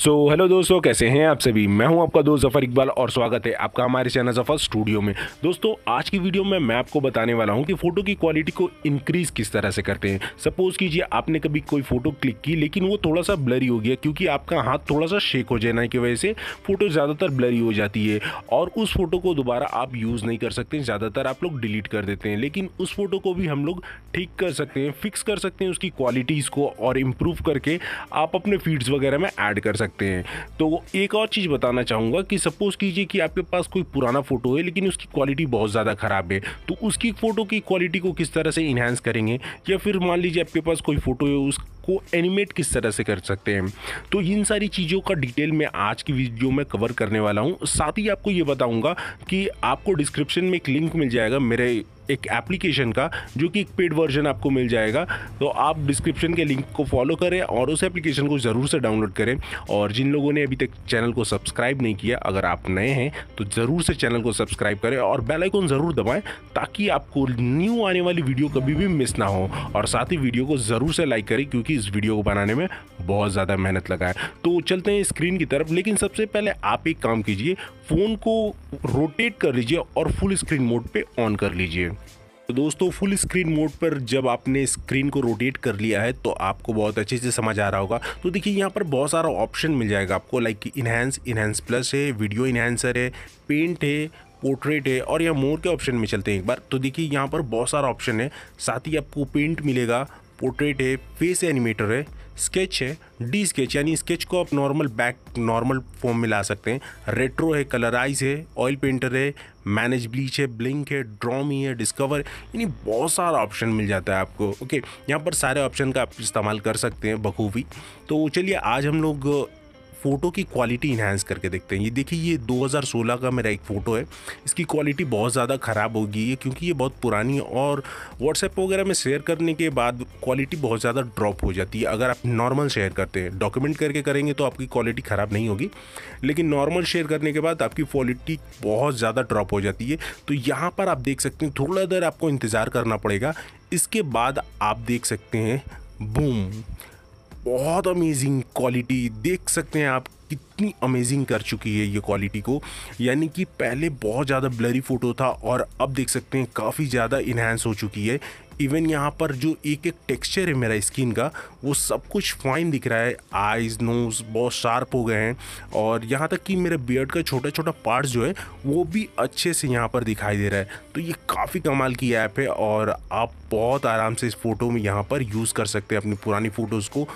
सो so, hello दोस्तों कैसे हैं आप सभी मैं हूं आपका दोस्त जफर इकबाल और स्वागत है आपका हमारे चैनल जफर स्टूडियो में दोस्तों आज की वीडियो में मैं आपको बताने वाला हूं कि फ़ोटो की क्वालिटी को इंक्रीज़ किस तरह से करते हैं सपोज़ कीजिए आपने कभी कोई फ़ोटो क्लिक की लेकिन वो थोड़ा सा ब्लरी हो गया क्योंकि आपका हाथ थोड़ा सा शेक हो जाने की वजह से फ़ोटो ज़्यादातर ब्लरी हो जाती है और उस फ़ोटो को दोबारा आप यूज़ नहीं कर सकते ज़्यादातर आप लोग डिलीट कर देते हैं लेकिन उस फ़ोटो को भी हम लोग ठीक कर सकते हैं फिक्स कर सकते हैं उसकी क्वालिटीज़ को और इम्प्रूव करके आप अपने फीड्स वगैरह में ऐड कर सकते सकते हैं तो एक और चीज़ बताना चाहूँगा कि सपोज़ कीजिए कि आपके पास कोई पुराना फ़ोटो है लेकिन उसकी क्वालिटी बहुत ज़्यादा ख़राब है तो उसकी फ़ोटो की क्वालिटी को किस तरह से इन्हेंस करेंगे या फिर मान लीजिए आपके पास कोई फ़ोटो है उसको एनिमेट किस तरह से कर सकते हैं तो इन सारी चीज़ों का डिटेल मैं आज की वीडियो में कवर करने वाला हूँ साथ ही आपको ये बताऊँगा कि आपको डिस्क्रिप्शन में एक लिंक मिल जाएगा मेरे एक एप्लीकेशन का जो कि एक पेड वर्जन आपको मिल जाएगा तो आप डिस्क्रिप्शन के लिंक को फॉलो करें और उस एप्लीकेशन को ज़रूर से डाउनलोड करें और जिन लोगों ने अभी तक चैनल को सब्सक्राइब नहीं किया अगर आप नए हैं तो ज़रूर से चैनल को सब्सक्राइब करें और बेल आइकन ज़रूर दबाएँ ताकि आपको न्यू आने वाली वीडियो कभी भी मिस ना हो और साथ ही वीडियो को ज़रूर से लाइक करें क्योंकि इस वीडियो को बनाने में बहुत ज़्यादा मेहनत लगा है तो चलते हैं स्क्रीन की तरफ लेकिन सबसे पहले आप एक काम कीजिए फ़ोन को रोटेट कर लीजिए और फुल स्क्रीन मोड पे ऑन कर लीजिए तो दोस्तों फुल स्क्रीन मोड पर जब आपने स्क्रीन को रोटेट कर लिया है तो आपको बहुत अच्छे से समझ आ रहा होगा तो देखिए यहाँ पर बहुत सारा ऑप्शन मिल जाएगा आपको लाइक इन्हेंस इन्हेंस प्लस है वीडियो इन्हेंसर है पेंट है पोर्ट्रेट है और यहाँ मोर के ऑप्शन में चलते हैं एक बार तो देखिए यहाँ पर बहुत सारा ऑप्शन है साथ ही आपको पेंट मिलेगा पोर्ट्रेट है फेस एनिमेटर है स्केच है डी स्केच यानी स्केच को आप नॉर्मल बैक नॉर्मल फॉर्म में ला सकते हैं रेट्रो है कलराइज है ऑयल पेंटर है मैनेज ब्लीच है ब्लिंक है ड्रॉमी है डिस्कवर यानी बहुत सारा ऑप्शन मिल जाता है आपको ओके यहाँ पर सारे ऑप्शन का आप इस्तेमाल कर सकते हैं बखूबी तो चलिए आज हम लोग फ़ोटो की क्वालिटी इन्हांस करके देखते हैं ये देखिए ये 2016 का मेरा एक फ़ोटो है इसकी क्वालिटी बहुत ज़्यादा ख़राब होगी ये क्योंकि ये बहुत पुरानी और व्हाट्सएप वगैरह में शेयर करने के बाद क्वालिटी बहुत ज़्यादा ड्रॉप हो जाती है अगर आप नॉर्मल शेयर करते हैं डॉक्यूमेंट करके करेंगे तो आपकी क्वालिटी ख़राब नहीं होगी लेकिन नॉर्मल शेयर करने के बाद आपकी क्वालिटी बहुत ज़्यादा ड्रॉप हो जाती है तो यहाँ पर आप देख सकते हैं थोड़ा देर आपको इंतज़ार करना पड़ेगा इसके बाद आप देख सकते हैं बूम बहुत अमेजिंग क्वालिटी देख सकते हैं आप कितनी अमेजिंग कर चुकी है ये क्वालिटी को यानी कि पहले बहुत ज़्यादा ब्लरी फ़ोटो था और अब देख सकते हैं काफ़ी ज़्यादा इन्हेंस हो चुकी है इवन यहाँ पर जो एक एक टेक्सचर है मेरा स्किन का वो सब कुछ फाइन दिख रहा है आइज़ नोज़ बहुत शार्प हो गए हैं और यहाँ तक कि मेरे बियर्ड का छोटा छोटा पार्ट्स जो है वो भी अच्छे से यहाँ पर दिखाई दे रहा है तो ये काफ़ी कमाल की ऐप है और आप बहुत आराम से इस फ़ोटो में यहाँ पर यूज़ कर सकते हैं अपनी पुरानी फ़ोटोज़ को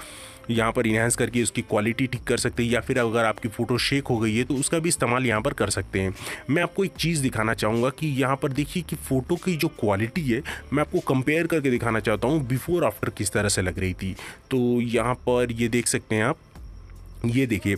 यहाँ पर इन्हेंस करके उसकी क्वालिटी ठीक कर सकते हैं या फिर अगर आपकी फ़ोटो शेक हो गई है तो उसका भी इस्तेमाल यहाँ पर कर सकते हैं मैं आपको एक चीज़ दिखाना चाहूँगा कि यहाँ पर देखिए कि फ़ोटो की जो क्वालिटी है मैं आपको कंपेयर करके दिखाना चाहता हूँ बिफ़ोर आफ्टर किस तरह से लग रही थी तो यहाँ पर ये देख सकते हैं आप ये देखिए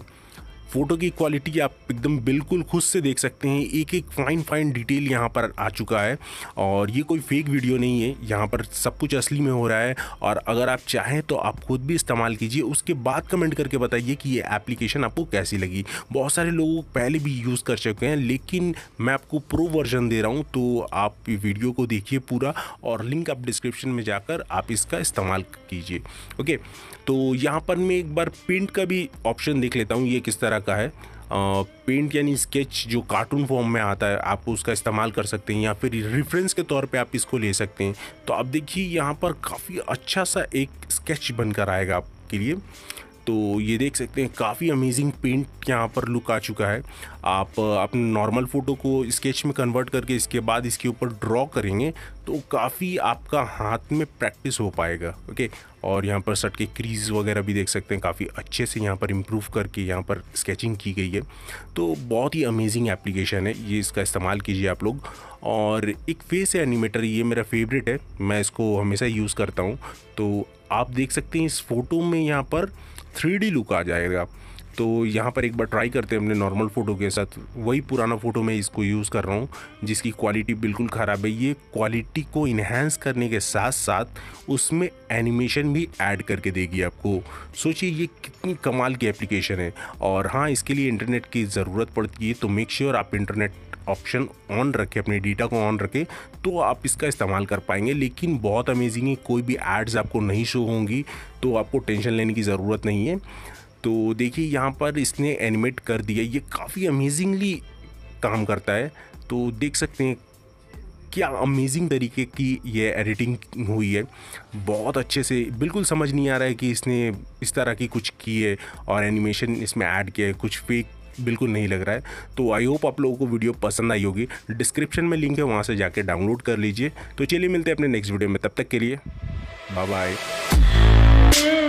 फ़ोटो की क्वालिटी आप एकदम बिल्कुल खुद से देख सकते हैं एक एक फाइन फाइन डिटेल यहाँ पर आ चुका है और ये कोई फेक वीडियो नहीं है यहाँ पर सब कुछ असली में हो रहा है और अगर आप चाहें तो आप खुद भी इस्तेमाल कीजिए उसके बाद कमेंट करके बताइए कि ये एप्लीकेशन आपको कैसी लगी बहुत सारे लोग पहले भी यूज़ कर चुके हैं लेकिन मैं आपको प्रो वर्जन दे रहा हूँ तो आप वीडियो को देखिए पूरा और लिंक आप डिस्क्रिप्शन में जाकर आप इसका इस्तेमाल कीजिए ओके तो यहाँ पर मैं एक बार प्रिंट का भी ऑप्शन देख लेता हूँ ये किस तरह का है पेंट यानी स्केच जो कार्टून फॉर्म में आता है आप उसका इस्तेमाल कर सकते हैं या फिर रेफरेंस के तौर पे आप इसको ले सकते हैं तो आप देखिए यहाँ पर काफ़ी अच्छा सा एक स्केच बनकर आएगा आपके लिए तो ये देख सकते हैं काफ़ी अमेजिंग पेंट यहाँ पर लुक आ चुका है आप अपने नॉर्मल फ़ोटो को स्केच में कन्वर्ट करके इसके बाद इसके ऊपर ड्रॉ करेंगे तो काफ़ी आपका हाथ में प्रैक्टिस हो पाएगा ओके और यहाँ पर सट के क्रीज वगैरह भी देख सकते हैं काफ़ी अच्छे से यहाँ पर इम्प्रूव करके यहाँ पर स्केचिंग की गई है तो बहुत ही अमेजिंग एप्लीकेशन है ये इसका इस्तेमाल कीजिए आप लोग और एक फेस है एनिमेटर ये मेरा फेवरेट है मैं इसको हमेशा यूज़ करता हूँ तो आप देख सकते हैं इस फ़ोटो में यहाँ पर थ्री लुक आ जाएगा तो यहाँ पर एक बार ट्राई करते हैं अपने नॉर्मल फ़ोटो के साथ वही पुराना फ़ोटो मैं इसको यूज़ कर रहा हूँ जिसकी क्वालिटी बिल्कुल ख़राब है ये क्वालिटी को इन्हेंस करने के साथ साथ उसमें एनिमेशन भी ऐड करके देगी आपको सोचिए ये कितनी कमाल की एप्लीकेशन है और हाँ इसके लिए इंटरनेट की ज़रूरत पड़ती है तो मेक श्योर आप इंटरनेट ऑप्शन ऑन रखें अपने डेटा को ऑन रखें तो आप इसका इस्तेमाल कर पाएंगे लेकिन बहुत अमेजिंग है कोई भी एड्स आपको नहीं शो होंगी तो आपको टेंशन लेने की ज़रूरत नहीं है तो देखिए यहाँ पर इसने एनिमेट कर दिया ये काफ़ी अमेजिंगली काम करता है तो देख सकते हैं क्या अमेजिंग तरीके की ये एडिटिंग हुई है बहुत अच्छे से बिल्कुल समझ नहीं आ रहा है कि इसने इस तरह की कुछ की है और एनिमेशन इसमें ऐड किया है कुछ फेक बिल्कुल नहीं लग रहा है तो आई होप आप लोगों को वीडियो पसंद आई होगी डिस्क्रिप्शन में लिंक है वहाँ से जाके डाउनलोड कर लीजिए तो चलिए मिलते हैं अपने नेक्स्ट वीडियो में तब तक के लिए बाय बाय